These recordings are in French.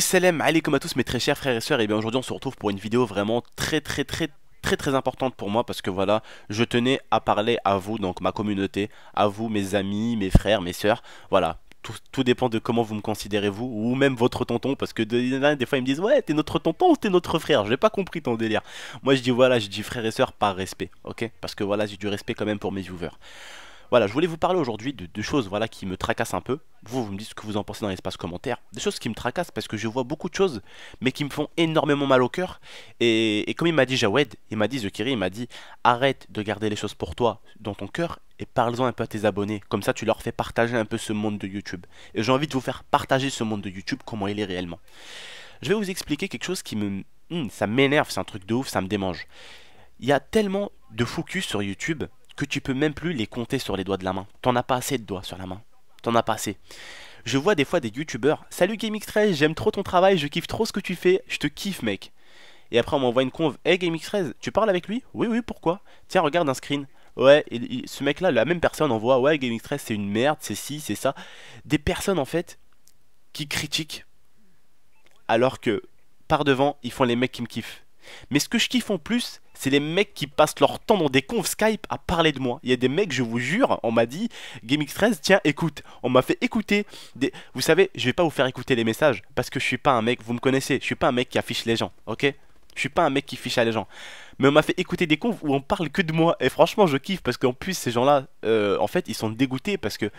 Salem, salam comme à tous mes très chers frères et sœurs, et bien aujourd'hui on se retrouve pour une vidéo vraiment très très très très très importante pour moi parce que voilà, je tenais à parler à vous, donc ma communauté, à vous, mes amis, mes frères, mes sœurs, voilà. Tout, tout dépend de comment vous me considérez vous ou même votre tonton parce que des, des fois ils me disent ouais t'es notre tonton ou t'es notre frère j'ai pas compris ton délire moi je dis voilà je dis frère et sœur par respect ok parce que voilà j'ai du respect quand même pour mes viewers voilà, je voulais vous parler aujourd'hui de deux choses voilà, qui me tracassent un peu. Vous, vous me dites ce que vous en pensez dans l'espace commentaire. Des choses qui me tracassent parce que je vois beaucoup de choses, mais qui me font énormément mal au cœur. Et, comme il m'a dit Jawed, il m'a dit Zekiri, il m'a dit arrête de garder les choses pour toi dans ton cœur et parle-en un peu à tes abonnés. Comme ça, tu leur fais partager un peu ce monde de YouTube. Et j'ai envie de vous faire partager ce monde de YouTube, comment il est réellement. Je vais vous expliquer quelque chose qui me. Hmm, ça m'énerve, c'est un truc de ouf, ça me démange. Il y a tellement de focus sur YouTube que tu peux même plus les compter sur les doigts de la main. T'en as pas assez de doigts sur la main. T'en as pas assez. Je vois des fois des youtubeurs Salut GameX13, j'aime trop ton travail, je kiffe trop ce que tu fais, je te kiffe mec. Et après on m'envoie une conve Hey GameX13, tu parles avec lui Oui, oui, pourquoi Tiens, regarde un screen. Ouais, ce mec-là, la même personne envoie Ouais, GameX13 c'est une merde, c'est ci, c'est ça. Des personnes en fait qui critiquent alors que par devant ils font les mecs qui me kiffent. Mais ce que je kiffe en plus, c'est les mecs qui passent leur temps dans des confs Skype à parler de moi. Il y a des mecs, je vous jure, on m'a dit GameX13, tiens, écoute. On m'a fait écouter des. Vous savez, je vais pas vous faire écouter les messages parce que je suis pas un mec, vous me connaissez, je suis pas un mec qui affiche les gens, ok Je suis pas un mec qui fiche à les gens mais on m'a fait écouter des confs où on parle que de moi. Et franchement, je kiffe parce qu'en plus, ces gens-là, euh, en fait, ils sont dégoûtés parce que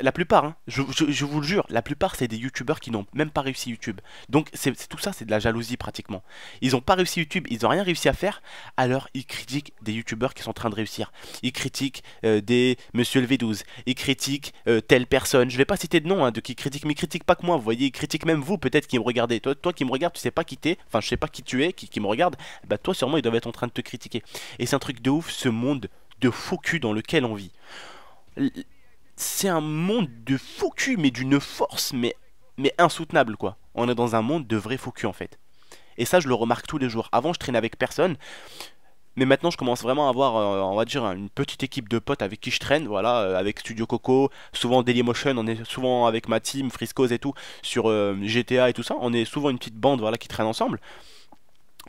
la plupart, hein, je, je, vous le jure, la plupart, c'est des youtubeurs qui n'ont même pas réussi YouTube. Donc, c'est tout ça, c'est de la jalousie pratiquement. Ils n'ont pas réussi YouTube, ils n'ont rien réussi à faire, alors ils critiquent des youtubeurs qui sont en train de réussir. Ils critiquent euh, des Monsieur le V12, ils critiquent euh, telle personne. Je vais pas citer de nom hein, de qui critique, mais ils critiquent pas que moi, vous voyez, ils critiquent même vous, peut-être qui me regardez. Toi, toi qui me regardes, tu sais pas qui t'es, enfin, je sais pas qui tu es, qui, qui me regarde, bah, toi, sûrement, ils doivent être en train de te critiquer. Et c'est un truc de ouf, ce monde de faux cul dans lequel on vit. C'est un monde de faux cul, mais d'une force, mais, mais insoutenable, quoi. On est dans un monde de vrai faux cul, en fait. Et ça, je le remarque tous les jours. Avant, je traînais avec personne. Mais maintenant, je commence vraiment à avoir, euh, on va dire, une petite équipe de potes avec qui je traîne. Voilà, euh, avec Studio Coco, souvent Dailymotion, on est souvent avec ma team, Friscoz et tout, sur euh, GTA et tout ça. On est souvent une petite bande voilà, qui traîne ensemble.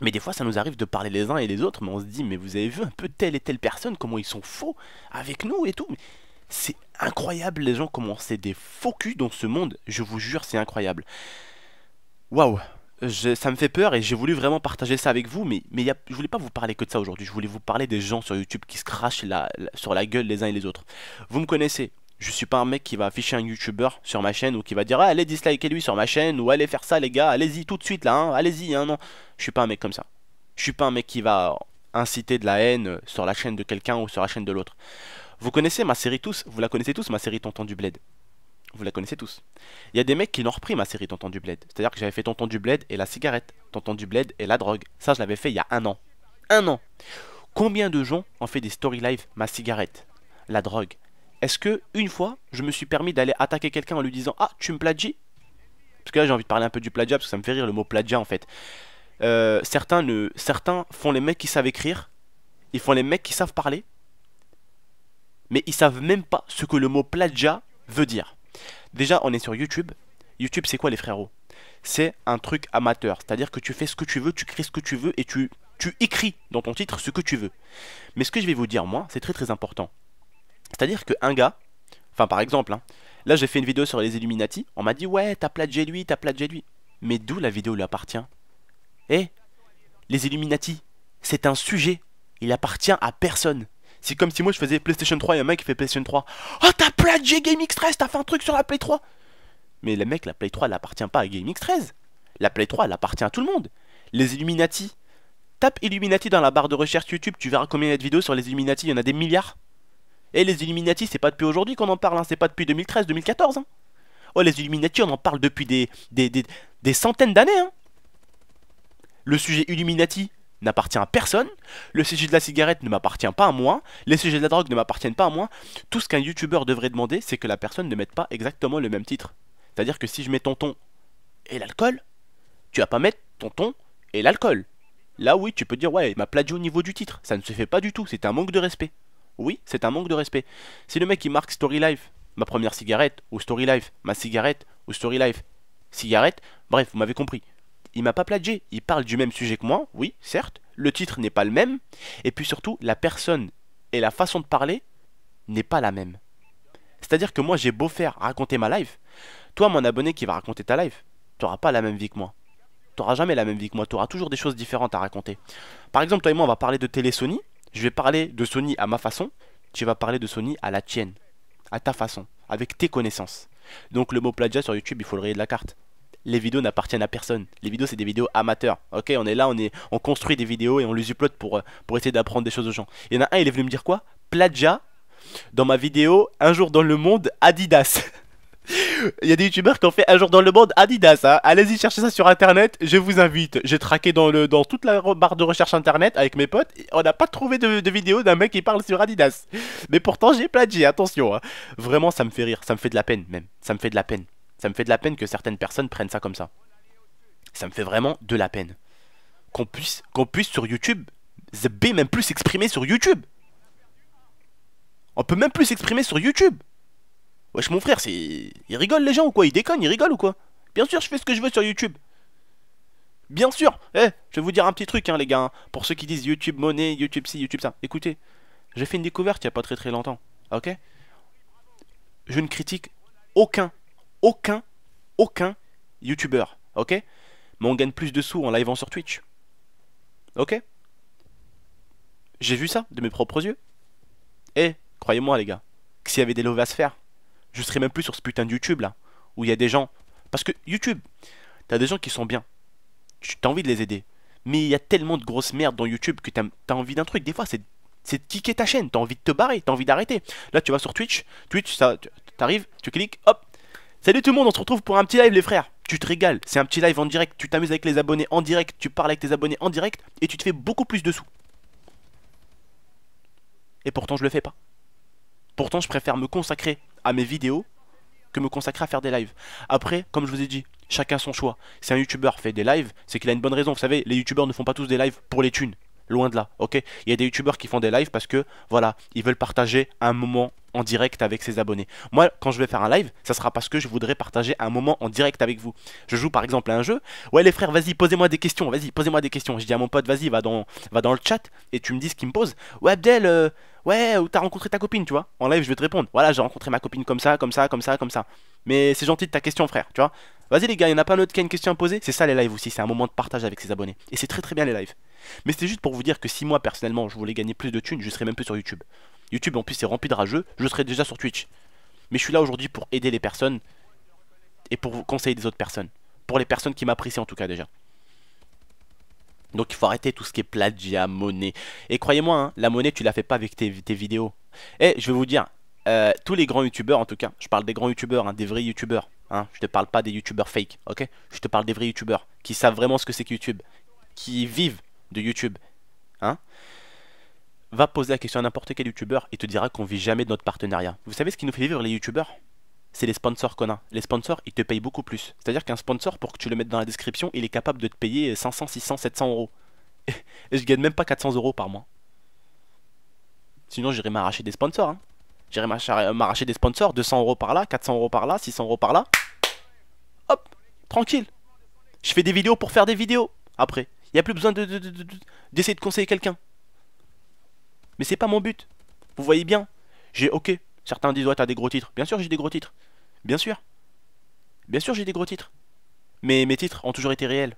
Mais des fois, ça nous arrive de parler les uns et les autres, mais on se dit, mais vous avez vu un peu telle et telle personne, comment ils sont faux avec nous et tout. C'est incroyable, les gens, comment c'est des faux culs dans ce monde. Je vous jure, c'est incroyable. Waouh, ça me fait peur et j'ai voulu vraiment partager ça avec vous, mais, mais y je voulais pas vous parler que de ça aujourd'hui. Je voulais vous parler des gens sur YouTube qui se crachent sur la gueule les uns et les autres. Vous me connaissez, je suis pas un mec qui va afficher un youtubeur sur ma chaîne ou qui va dire ah, allez disliker lui sur ma chaîne ou allez faire ça les gars, allez-y tout de suite là, hein, allez-y, hein, non. Je suis pas un mec comme ça. Je suis pas un mec qui va inciter de la haine sur la chaîne de quelqu'un ou sur la chaîne de l'autre. Vous connaissez ma série tous, vous la connaissez tous ma série Tonton du Bled. Vous la connaissez tous. Il y a des mecs qui l'ont repris ma série Tonton du Bled. C'est-à-dire que j'avais fait Tonton du Bled et la cigarette, Tonton du Bled et la drogue. Ça je l'avais fait il y a un an. Un an. Combien de gens ont fait des story live ma cigarette, la drogue, est-ce que une fois, je me suis permis d'aller attaquer quelqu'un en lui disant Ah, tu me plagies Parce que là, j'ai envie de parler un peu du plagiat parce que ça me fait rire le mot plagiat en fait. Euh, certains, ne, certains font les mecs qui savent écrire, ils font les mecs qui savent parler, mais ils savent même pas ce que le mot plagiat veut dire. Déjà, on est sur YouTube. YouTube, c'est quoi les frérots C'est un truc amateur, c'est-à-dire que tu fais ce que tu veux, tu crées ce que tu veux et tu, tu écris dans ton titre ce que tu veux. Mais ce que je vais vous dire, moi, c'est très très important. C'est-à-dire qu'un gars, enfin par exemple, hein, là j'ai fait une vidéo sur les Illuminati, on m'a dit ouais, t'as plagié lui, t'as plagié lui. Mais d'où la vidéo lui appartient Eh Les Illuminati, c'est un sujet, il appartient à personne. C'est comme si moi je faisais PlayStation 3 et un mec qui fait PlayStation 3. Oh, t'as plagié x 13 t'as fait un truc sur la Play 3 Mais le mec, la Play 3, elle appartient pas à x 13 La Play 3, elle appartient à tout le monde. Les Illuminati. Tape Illuminati dans la barre de recherche YouTube, tu verras combien il y a de vidéos sur les Illuminati, il y en a des milliards. Et eh, les Illuminati, c'est pas depuis aujourd'hui qu'on en parle, hein. c'est pas depuis 2013-2014. Hein. Oh, les Illuminati, on en parle depuis des, des, des, des centaines d'années. Hein. Le sujet Illuminati n'appartient à personne. Le sujet de la cigarette ne m'appartient pas à moi. Les sujets de la drogue ne m'appartiennent pas à moi. Tout ce qu'un youtubeur devrait demander, c'est que la personne ne mette pas exactement le même titre. C'est-à-dire que si je mets tonton et l'alcool, tu vas pas mettre tonton et l'alcool. Là oui, tu peux dire ouais, il m'a plagié au niveau du titre. Ça ne se fait pas du tout, c'est un manque de respect. Oui, c'est un manque de respect. Si le mec il marque Story Life, ma première cigarette, ou Story Life, ma cigarette, ou Story Life, cigarette, bref, vous m'avez compris. Il m'a pas plagié, il parle du même sujet que moi, oui, certes, le titre n'est pas le même, et puis surtout, la personne et la façon de parler n'est pas la même. C'est-à-dire que moi j'ai beau faire raconter ma life, toi mon abonné qui va raconter ta life, t'auras pas la même vie que moi. T'auras jamais la même vie que moi, Tu auras toujours des choses différentes à raconter. Par exemple, toi et moi on va parler de télé Sony, je vais parler de Sony à ma façon, tu vas parler de Sony à la tienne, à ta façon, avec tes connaissances. Donc le mot plagiat sur YouTube, il faut le rayer de la carte. Les vidéos n'appartiennent à personne. Les vidéos, c'est des vidéos amateurs. Ok, on est là, on, est, on construit des vidéos et on les upload pour, euh, pour essayer d'apprendre des choses aux gens. Il y en a un, il est venu me dire quoi Plagiat dans ma vidéo Un jour dans le monde, Adidas. Il y a des youtubeurs qui ont fait un jour dans le monde Adidas. Hein. Allez-y, chercher ça sur internet. Je vous invite. J'ai traqué dans, le, dans toute la barre de recherche internet avec mes potes. On n'a pas trouvé de, de vidéo d'un mec qui parle sur Adidas. Mais pourtant, j'ai plagié. Attention. Hein. Vraiment, ça me fait rire. Ça me fait de la peine, même. Ça me fait de la peine. Ça me fait de la peine que certaines personnes prennent ça comme ça. Ça me fait vraiment de la peine. Qu'on puisse, qu'on puisse sur YouTube, B même plus s'exprimer sur YouTube. On peut même plus s'exprimer sur YouTube. Wesh, mon frère, c'est. Ils rigolent les gens ou quoi Ils déconnent, ils rigolent ou quoi Bien sûr, je fais ce que je veux sur YouTube. Bien sûr Eh, je vais vous dire un petit truc, hein, les gars. Hein. pour ceux qui disent YouTube monnaie, YouTube ci, YouTube ça. Écoutez, j'ai fait une découverte il n'y a pas très très longtemps. Ok Je ne critique aucun, aucun, aucun YouTubeur. Ok Mais on gagne plus de sous en live sur Twitch. Ok J'ai vu ça de mes propres yeux. Eh, croyez-moi, les gars, s'il y avait des lois à se faire, je serais même plus sur ce putain de YouTube là, où il y a des gens. Parce que YouTube, t'as des gens qui sont bien. tu T'as envie de les aider. Mais il y a tellement de grosses merdes dans YouTube que t'as envie d'un truc. Des fois, c'est de kicker ta chaîne. T'as envie de te barrer, t'as envie d'arrêter. Là, tu vas sur Twitch. Twitch, t'arrives, tu cliques, hop. Salut tout le monde, on se retrouve pour un petit live, les frères. Tu te régales. C'est un petit live en direct. Tu t'amuses avec les abonnés en direct. Tu parles avec tes abonnés en direct. Et tu te fais beaucoup plus de sous. Et pourtant, je le fais pas. Pourtant, je préfère me consacrer à mes vidéos que me consacrer à faire des lives. Après, comme je vous ai dit, chacun son choix. Si un youtubeur fait des lives, c'est qu'il a une bonne raison. Vous savez, les youtubeurs ne font pas tous des lives pour les thunes. Loin de là, ok Il y a des youtubeurs qui font des lives parce que, voilà, ils veulent partager un moment en direct avec ses abonnés. Moi, quand je vais faire un live, ça sera parce que je voudrais partager un moment en direct avec vous. Je joue par exemple à un jeu. Ouais, les frères, vas-y, posez-moi des questions. Vas-y, posez-moi des questions. Je dis à mon pote, vas-y, va dans, va dans le chat et tu me dis ce qu'il me pose. Ouais, Abdel, euh, ouais, ou t'as rencontré ta copine, tu vois. En live, je vais te répondre, voilà, j'ai rencontré ma copine comme ça, comme ça, comme ça, comme ça. Mais c'est gentil de ta question, frère, tu vois. Vas-y les gars, il n'y en a pas un autre qui a une question à poser. C'est ça les lives aussi, c'est un moment de partage avec ses abonnés. Et c'est très très bien les lives. Mais c'était juste pour vous dire que si moi personnellement je voulais gagner plus de thunes, je serais même plus sur YouTube. YouTube en plus c'est rempli de rageux, je serais déjà sur Twitch. Mais je suis là aujourd'hui pour aider les personnes et pour vous conseiller des autres personnes. Pour les personnes qui m'apprécient en tout cas déjà. Donc il faut arrêter tout ce qui est plagiat, monnaie. Et croyez-moi, hein, la monnaie, tu la fais pas avec tes, vidéos. Et eh, je vais vous dire, euh, tous les grands youtubeurs, en tout cas, je parle des grands youtubeurs, hein, des vrais youtubeurs. Hein, je te parle pas des youtubeurs fake, ok Je te parle des vrais youtubeurs qui savent vraiment ce que c'est que YouTube, qui vivent de YouTube. Va poser la question à n'importe quel youtubeur et te dira qu'on vit jamais de notre partenariat. Vous savez ce qui nous fait vivre les youtubeurs c'est les sponsors qu'on a. Les sponsors, ils te payent beaucoup plus. C'est-à-dire qu'un sponsor, pour que tu le mettes dans la description, il est capable de te payer 500, 600, 700 euros. Et je gagne même pas 400 euros par mois. Sinon, j'irai m'arracher des sponsors. Hein. J'irai euh, m'arracher des sponsors, 200 euros par là, 400 euros par là, 600 euros par là. Hop, tranquille. Je fais des vidéos pour faire des vidéos. Après, il n'y a plus besoin d'essayer de, de, de conseiller quelqu'un. Mais c'est pas mon but. Vous voyez bien, j'ai ok, Certains disent, ouais, t'as des gros titres. Bien sûr, j'ai des gros titres. Bien sûr. Bien sûr, j'ai des gros titres. Mais mes titres ont toujours été réels.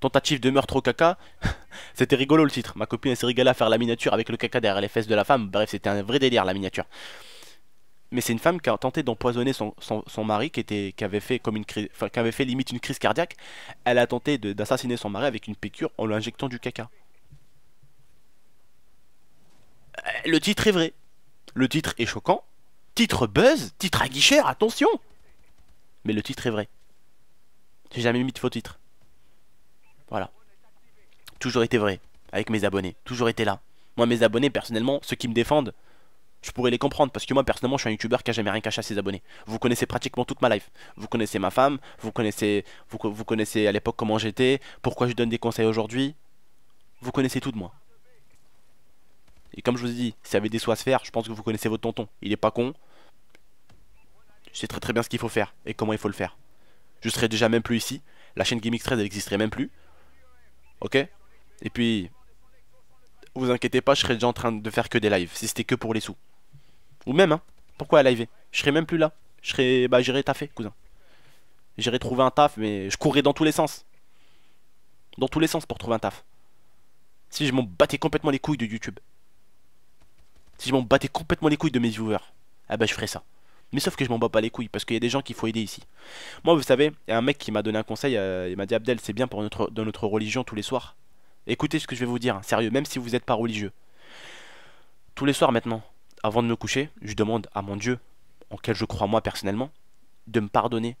Tentative de meurtre au caca. c'était rigolo le titre. Ma copine s'est régalée à faire la miniature avec le caca derrière les fesses de la femme. Bref, c'était un vrai délire la miniature. Mais c'est une femme qui a tenté d'empoisonner son, mari qui, était, qui, avait fait comme une crise, qui avait fait limite une crise cardiaque. Elle a tenté d'assassiner son mari avec une piqûre en lui injectant du caca. Euh, le titre est vrai. Le titre est choquant. Titre buzz, titre à attention Mais le titre est vrai. J'ai jamais mis de faux titre. Voilà. Toujours été vrai avec mes abonnés. Toujours été là. Moi, mes abonnés, personnellement, ceux qui me défendent, je pourrais les comprendre parce que moi, personnellement, je suis un youtubeur qui a jamais rien caché à ses abonnés. Vous connaissez pratiquement toute ma life. Vous connaissez ma femme, vous connaissez, vous, vous connaissez à l'époque comment j'étais, pourquoi je donne des conseils aujourd'hui. Vous connaissez tout de moi. Et comme je vous ai dit, si y avait des sous à se faire, je pense que vous connaissez votre tonton. Il est pas con. Je sais très très bien ce qu'il faut faire et comment il faut le faire. Je serais déjà même plus ici. La chaîne GameX13 elle n'existerait même plus. Ok Et puis, vous inquiétez pas, je serais déjà en train de faire que des lives. Si c'était que pour les sous. Ou même, hein. Pourquoi à live Je serais même plus là. Je serais. Bah, j'irais taffer, cousin. J'irai trouver un taf, mais je courrais dans tous les sens. Dans tous les sens pour trouver un taf. Si je m'en battais complètement les couilles de YouTube. Si je m'en battais complètement les couilles de mes viewers, ah bah je ferais ça. Mais sauf que je m'en bats pas les couilles parce qu'il y a des gens qu'il faut aider ici. Moi, vous savez, il y a un mec qui m'a donné un conseil. Euh, il m'a dit Abdel, c'est bien pour notre, notre religion tous les soirs. Écoutez ce que je vais vous dire, hein, sérieux, même si vous n'êtes pas religieux. Tous les soirs maintenant, avant de me coucher, je demande à mon Dieu, en quel je crois moi personnellement, de me pardonner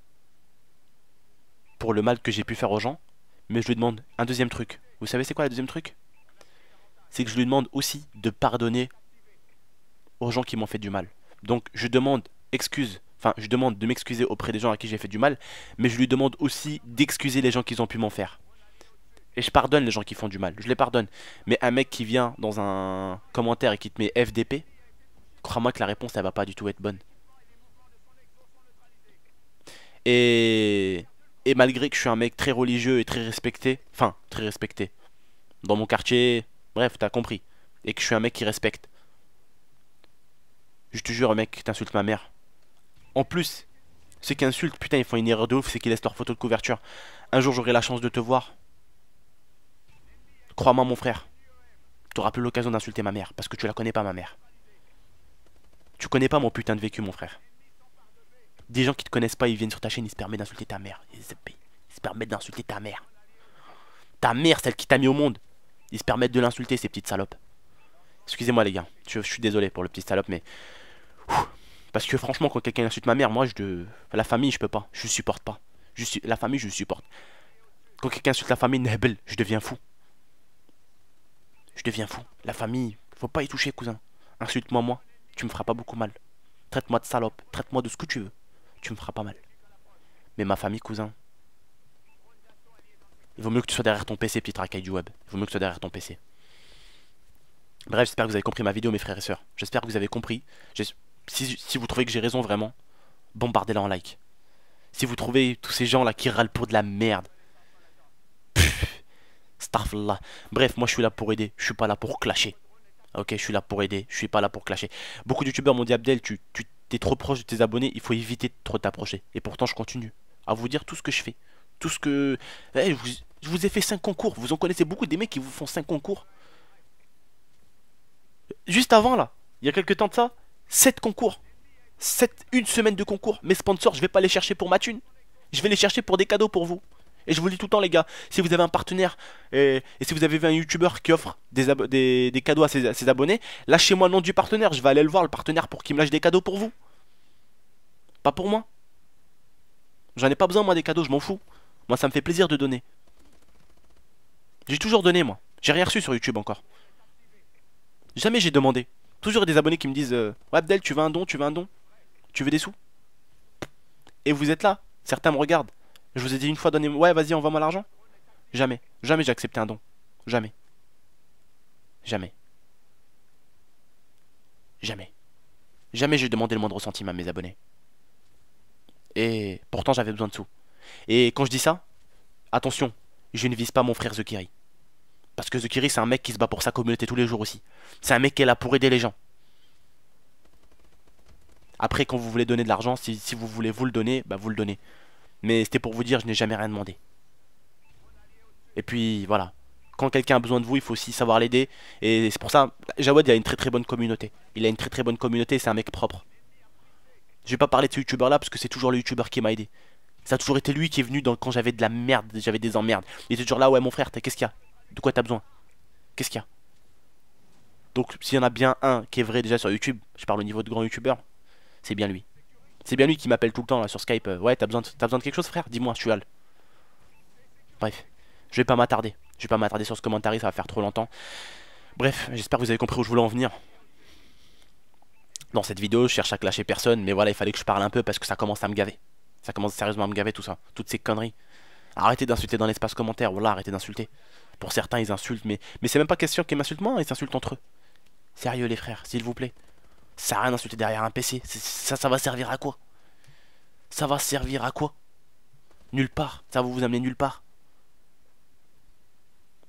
pour le mal que j'ai pu faire aux gens. Mais je lui demande un deuxième truc. Vous savez c'est quoi le deuxième truc C'est que je lui demande aussi de pardonner aux gens qui m'ont fait du mal. Donc je demande excuse, enfin je demande de m'excuser auprès des gens à qui j'ai fait du mal, mais je lui demande aussi d'excuser les gens qui ont pu m'en faire. Et je pardonne les gens qui font du mal, je les pardonne. Mais un mec qui vient dans un commentaire et qui te met FDP, crois-moi que la réponse elle va pas du tout être bonne. Et, et malgré que je suis un mec très religieux et très respecté, enfin très respecté, dans mon quartier, bref, t'as compris, et que je suis un mec qui respecte, je te jure, mec, t'insultes ma mère. En plus, ceux qui insultent, putain, ils font une erreur de ouf, c'est qu'ils laissent leur photo de couverture. Un jour, j'aurai la chance de te voir. Crois-moi, mon frère. T'auras plus l'occasion d'insulter ma mère, parce que tu la connais pas, ma mère. Tu connais pas mon putain de vécu, mon frère. Des gens qui te connaissent pas, ils viennent sur ta chaîne, ils se permettent d'insulter ta mère. Ils se, permettent d'insulter ta mère. Ta mère, celle qui t'a mis au monde. Ils se permettent de l'insulter, ces petites salopes. Excusez-moi, les gars. je suis désolé pour le petit salope, mais parce que franchement, quand quelqu'un insulte ma mère, moi, je la famille, je peux pas. Je supporte pas. Je La famille, je supporte. Quand quelqu'un insulte la famille, Nebel, je deviens fou. Je deviens fou. La famille, faut pas y toucher, cousin. Insulte-moi, moi. Tu me feras pas beaucoup mal. Traite-moi de salope. Traite-moi de ce que tu veux. Tu me feras pas mal. Mais ma famille, cousin. Il vaut mieux que tu sois derrière ton PC, petite racaille du web. Il vaut mieux que tu sois derrière ton PC. Bref, j'espère que vous avez compris ma vidéo, mes frères et sœurs. J'espère que vous avez compris si, vous trouvez que j'ai raison vraiment, bombardez-la en like. Si vous trouvez tous ces gens-là qui râlent pour de la merde, là. Bref, moi je suis là pour aider, je suis pas là pour clasher. Ok, je suis là pour aider, je suis pas là pour clasher. Beaucoup de youtubeurs m'ont dit Abdel, tu, tu es trop proche de tes abonnés, il faut éviter de trop t'approcher. Et pourtant, je continue à vous dire tout ce que je fais. Tout ce que. je, vous, je, ai fait 5 concours, vous en connaissez beaucoup des mecs qui vous font 5 concours. Juste avant là, il y a quelques temps de ça, 7 concours. 7, une semaine de concours. Mes sponsors, je vais pas les chercher pour ma thune. Je vais les chercher pour des cadeaux pour vous. Et je vous le dis tout le temps, les gars, si vous avez un partenaire et, si vous avez un youtubeur qui offre des, des, cadeaux à ses, à ses abonnés, lâchez-moi le nom du partenaire. Je vais aller le voir, le partenaire, pour qu'il me lâche des cadeaux pour vous. Pas pour moi. J'en ai pas besoin, moi, des cadeaux, je m'en fous. Moi, ça me fait plaisir de donner. J'ai toujours donné, moi. J'ai rien reçu sur YouTube encore. Jamais j'ai demandé. Toujours des abonnés qui me disent Ouais euh, Abdel, tu veux un don, tu veux un don Tu veux des sous Et vous êtes là. Certains me regardent. Je vous ai dit une fois, donnez-moi. Ouais, vas-y, envoie-moi l'argent. Jamais. Jamais j'ai accepté un don. Jamais. Jamais. Jamais. Jamais j'ai demandé le moindre centime à mes abonnés. Et pourtant, j'avais besoin de sous. Et quand je dis ça, attention, je ne vise pas mon frère Zekiri. Parce que Zukiri, c'est un mec qui se bat pour sa communauté tous les jours aussi. C'est un mec qui est là pour aider les gens. Après, quand vous voulez donner de l'argent, si, vous voulez vous le donner, bah vous le donnez. Mais c'était pour vous dire, je n'ai jamais rien demandé. Et puis voilà. Quand quelqu'un a besoin de vous, il faut aussi savoir l'aider. Et c'est pour ça, Jawad, il a une très très bonne communauté. Il a une très très bonne communauté, c'est un mec propre. Je vais pas parler de ce youtubeur là parce que c'est toujours le youtubeur qui m'a aidé. Ça a toujours été lui qui est venu quand j'avais de la merde, j'avais des emmerdes. Il était toujours là, ouais mon frère, qu'est-ce qu'il y a de quoi t'as besoin Qu'est-ce qu'il y a Donc, s'il y en a bien un qui est vrai déjà sur YouTube, je parle au niveau de grand youtubeur, c'est bien lui. C'est bien lui qui m'appelle tout le temps sur Skype. ouais, t'as besoin, de, besoin de quelque chose, frère Dis-moi, je suis hal. Bref, je vais pas m'attarder. Je vais pas m'attarder sur ce commentaire, ça va faire trop longtemps. Bref, j'espère que vous avez compris où je voulais en venir. Dans cette vidéo, je cherche à clasher personne, mais voilà, il fallait que je parle un peu parce que ça commence à me gaver. Ça commence sérieusement à me gaver tout ça, toutes ces conneries. Arrêtez d'insulter dans l'espace commentaire, voilà, arrêtez d'insulter. Pour certains, ils insultent, mais, mais c'est même pas question qu'ils m'insultent moi, ils s'insultent entre eux. Sérieux, les frères, s'il vous plaît. Ça sert rien d'insulter derrière un PC. Ça, ça va servir à quoi Ça va servir à quoi Nulle part. Ça va vous amener nulle part.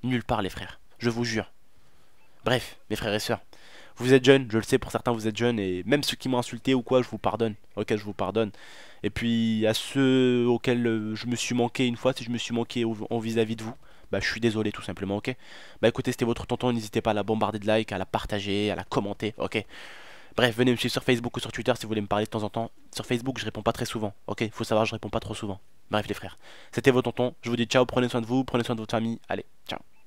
Nulle part, les frères. Je vous jure. Bref, mes frères et sœurs, vous êtes jeunes, je le sais, pour certains vous êtes jeunes, et même ceux qui m'ont insulté ou quoi, je vous pardonne. Ok, je vous pardonne. Et puis à ceux auxquels euh, je me suis manqué une fois, si je me suis manqué en vis à -vis de vous, bah, je suis désolé tout simplement, ok Bah écoutez, c'était votre tonton, n'hésitez pas à la bombarder de likes, à la partager, à la commenter, ok Bref, venez me suivre sur Facebook ou sur Twitter si vous voulez me parler de temps en temps. Sur Facebook, je réponds pas très souvent, ok Faut savoir, je réponds pas trop souvent. Bref les frères, c'était votre tonton, je vous dis ciao, prenez soin de vous, prenez soin de votre famille, allez, ciao